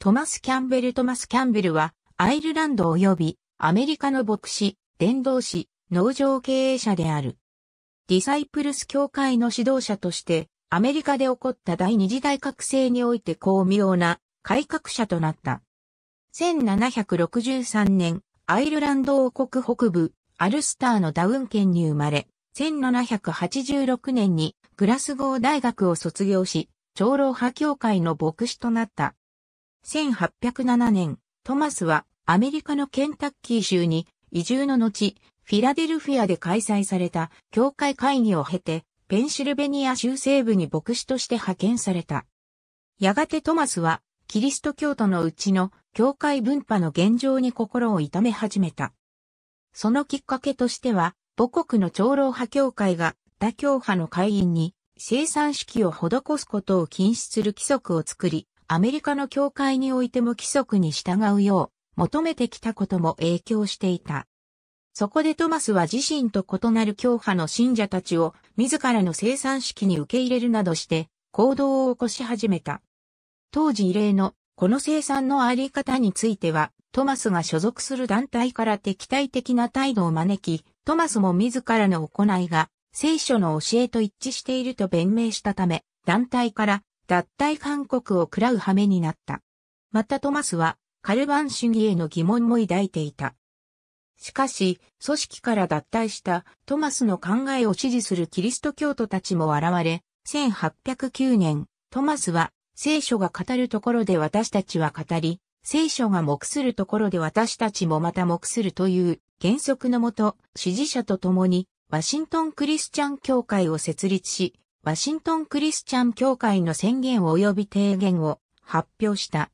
トマス・キャンベル・トマス・キャンベルは、アイルランド及びアメリカの牧師、伝道師、農場経営者である。ディサイプルス教会の指導者として、アメリカで起こった第二次大覚醒において巧妙な改革者となった。1763年、アイルランド王国北部、アルスターのダウン県に生まれ、1786年にグラスゴー大学を卒業し、長老派教会の牧師となった。1807年、トマスはアメリカのケンタッキー州に移住の後、フィラデルフィアで開催された教会会議を経て、ペンシルベニア州西部に牧師として派遣された。やがてトマスは、キリスト教徒のうちの教会分派の現状に心を痛め始めた。そのきっかけとしては、母国の長老派教会が他教派の会員に生産式を施すことを禁止する規則を作り、アメリカの教会においても規則に従うよう求めてきたことも影響していた。そこでトマスは自身と異なる教派の信者たちを自らの生産式に受け入れるなどして行動を起こし始めた。当時異例のこの生産のあり方についてはトマスが所属する団体から敵対的な態度を招き、トマスも自らの行いが聖書の教えと一致していると弁明したため、団体から脱退勧告を喰らう羽目になった。またトマスはカルバン主義への疑問も抱いていた。しかし、組織から脱退したトマスの考えを支持するキリスト教徒たちも現れ、1809年、トマスは聖書が語るところで私たちは語り、聖書が黙するところで私たちもまた黙するという原則のもと、支持者と共にワシントンクリスチャン教会を設立し、ワシントンクリスチャン教会の宣言及び提言を発表した。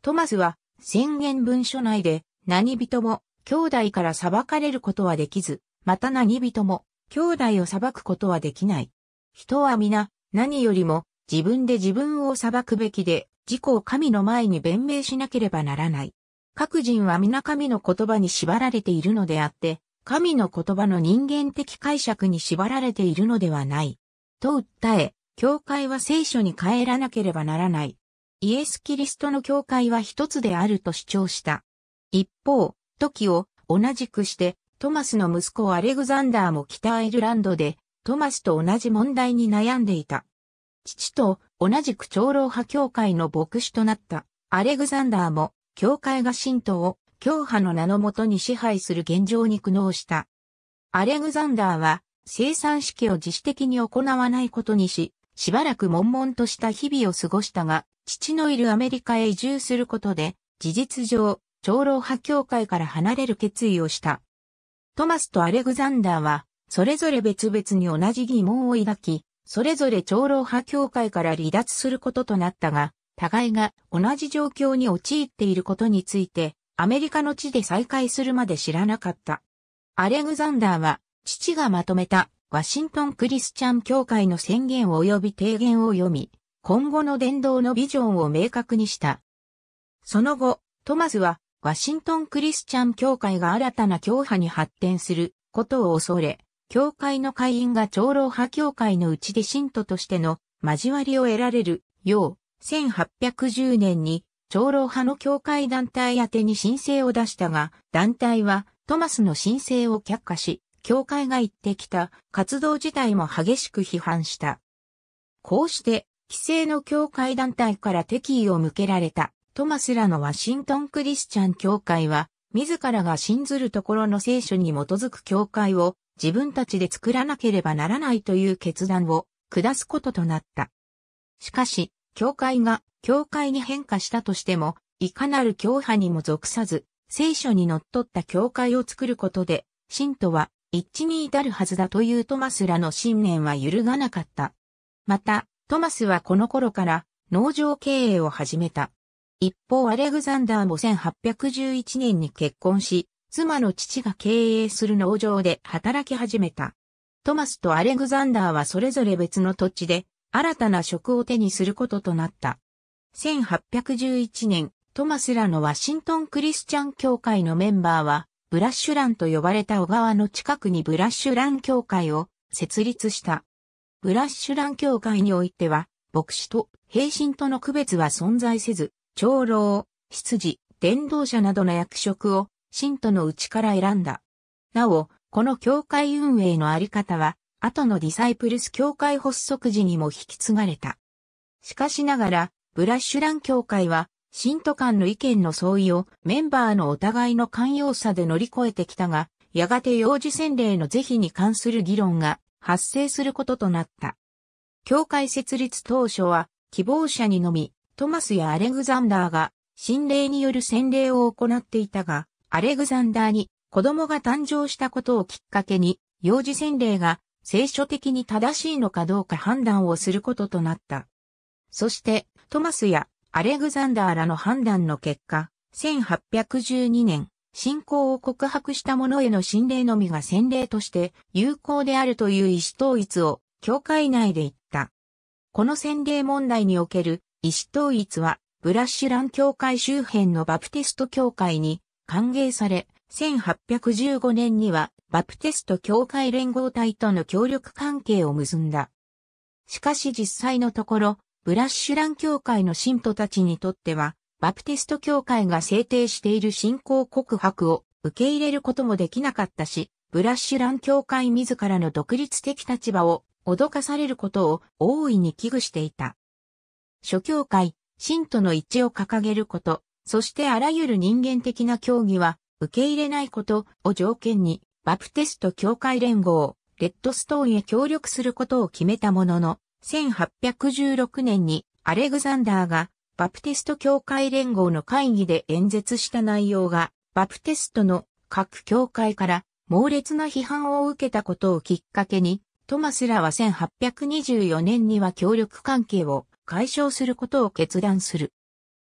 トマスは宣言文書内で何人も兄弟から裁かれることはできず、また何人も兄弟を裁くことはできない。人は皆何よりも自分で自分を裁くべきで、自己を神の前に弁明しなければならない。各人は皆神の言葉に縛られているのであって、神の言葉の人間的解釈に縛られているのではない。と訴え、教会は聖書に帰らなければならない。イエス・キリストの教会は一つであると主張した。一方、時を同じくして、トマスの息子アレグザンダーも北アイルランドで、トマスと同じ問題に悩んでいた。父と同じく長老派教会の牧師となったアレグザンダーも、教会が神道を教派の名のもとに支配する現状に苦悩した。アレグザンダーは生産式を自主的に行わないことにし、しばらく悶々とした日々を過ごしたが、父のいるアメリカへ移住することで、事実上、長老派教会から離れる決意をした。トマスとアレグザンダーは、それぞれ別々に同じ疑問を抱き、それぞれ長老派教会から離脱することとなったが、互いが同じ状況に陥っていることについて、アメリカの地で再会するまで知らなかった。アレグザンダーは父がまとめたワシントン・クリスチャン教会の宣言及び提言を読み、今後の伝道のビジョンを明確にした。その後、トマスはワシントン・クリスチャン教会が新たな教派に発展することを恐れ、教会の会員が長老派教会のうちで信徒としての交わりを得られるよう、1810年に長老派の教会団体宛に申請を出したが、団体はトマスの申請を却下し、教会が言ってきた活動自体も激しく批判した。こうして、規制の教会団体から敵意を向けられたトマスらのワシントンクリスチャン教会は、自らが信ずるところの聖書に基づく教会を自分たちで作らなければならないという決断を下すこととなった。しかし、教会が教会に変化したとしても、いかなる教派にも属さず、聖書に則っった教会を作ることで、信徒は一致に至るはずだというトマスらの信念は揺るがなかった。また、トマスはこの頃から農場経営を始めた。一方アレグザンダーも1811年に結婚し、妻の父が経営する農場で働き始めた。トマスとアレグザンダーはそれぞれ別の土地で新たな職を手にすることとなった。1811年、トマスらのワシントンクリスチャン協会のメンバーはブラッシュランと呼ばれた小川の近くにブラッシュラン協会を設立した。ブラッシュラン協会においては、牧師と平身との区別は存在せず、長老、執事、伝道者などの役職を信徒のうちから選んだ。なお、この教会運営のあり方は、後のディサイプルス教会発足時にも引き継がれた。しかしながら、ブラッシュラン教会は、信徒間の意見の相違をメンバーのお互いの寛容さで乗り越えてきたが、やがて幼児洗礼の是非に関する議論が発生することとなった。教会設立当初は、希望者にのみ、トマスやアレグザンダーが、心霊による洗礼を行っていたが、アレグザンダーに子供が誕生したことをきっかけに、幼児洗礼が聖書的に正しいのかどうか判断をすることとなった。そして、トマスやアレグザンダーらの判断の結果、1812年、信仰を告白した者への信霊のみが洗礼として有効であるという意思統一を教会内で言った。この洗礼問題における意思統一はブラッシュラン教会周辺のバプテスト教会に歓迎され、1815年にはバプテスト教会連合体との協力関係を結んだ。しかし実際のところ、ブラッシュラン教会の信徒たちにとっては、バプテスト教会が制定している信仰告白を受け入れることもできなかったし、ブラッシュラン教会自らの独立的立場を脅かされることを大いに危惧していた。諸教会、信徒の一致を掲げること、そしてあらゆる人間的な教義は受け入れないことを条件に、バプテスト教会連合、レッドストーンへ協力することを決めたものの、1816年にアレグザンダーがバプテスト教会連合の会議で演説した内容がバプテストの各教会から猛烈な批判を受けたことをきっかけにトマスらは1824年には協力関係を解消することを決断する。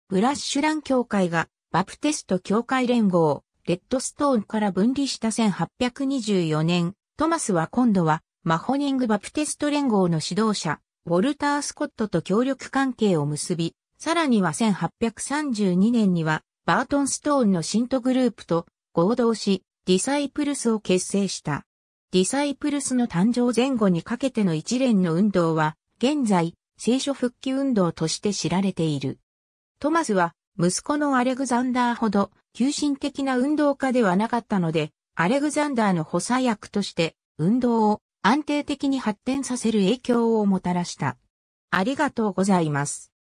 ブラッシュラン教会がバプテスト教会連合レッドストーンから分離した1824年、トマスは今度はマホニング・バプテスト連合の指導者、ウォルター・スコットと協力関係を結び、さらには1832年には、バートン・ストーンの信徒グループと合同し、ディサイプルスを結成した。ディサイプルスの誕生前後にかけての一連の運動は、現在、聖書復帰運動として知られている。トマスは、息子のアレグザンダーほど、急進的な運動家ではなかったので、アレグザンダーの補佐役として、運動を安定的に発展させる影響をもたらした。ありがとうございます。